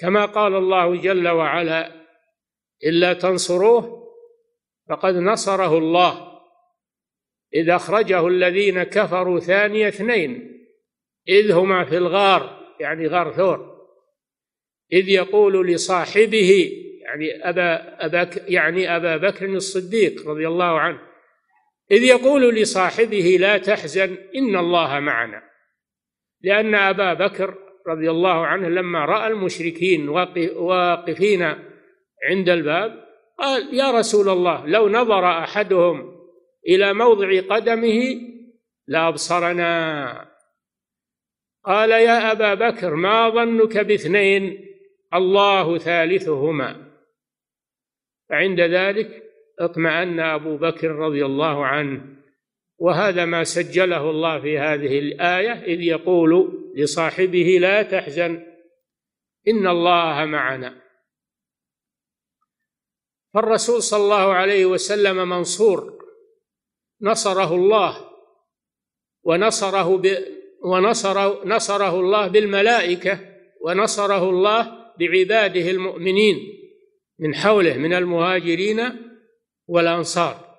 كما قال الله جل وعلا إلا تنصروه فقد نصره الله إذ أخرجه الذين كفروا ثاني اثنين إذ هما في الغار يعني غار ثور إذ يقول لصاحبه يعني أبا, أبا يعني أبا بكر الصديق رضي الله عنه إذ يقول لصاحبه لا تحزن إن الله معنا لأن أبا بكر رضي الله عنه لما رأى المشركين واقفين عند الباب قال يا رسول الله لو نظر أحدهم إلى موضع قدمه لأبصرنا قال يا أبا بكر ما ظنك باثنين الله ثالثهما فعند ذلك اطمأن أبو بكر رضي الله عنه وهذا ما سجله الله في هذه الآية إذ يقول لصاحبه لا تحزن إن الله معنا فالرسول صلى الله عليه وسلم منصور نصره الله ونصره ب ونصره نصره الله بالملائكة ونصره الله بعباده المؤمنين من حوله من المهاجرين والأنصار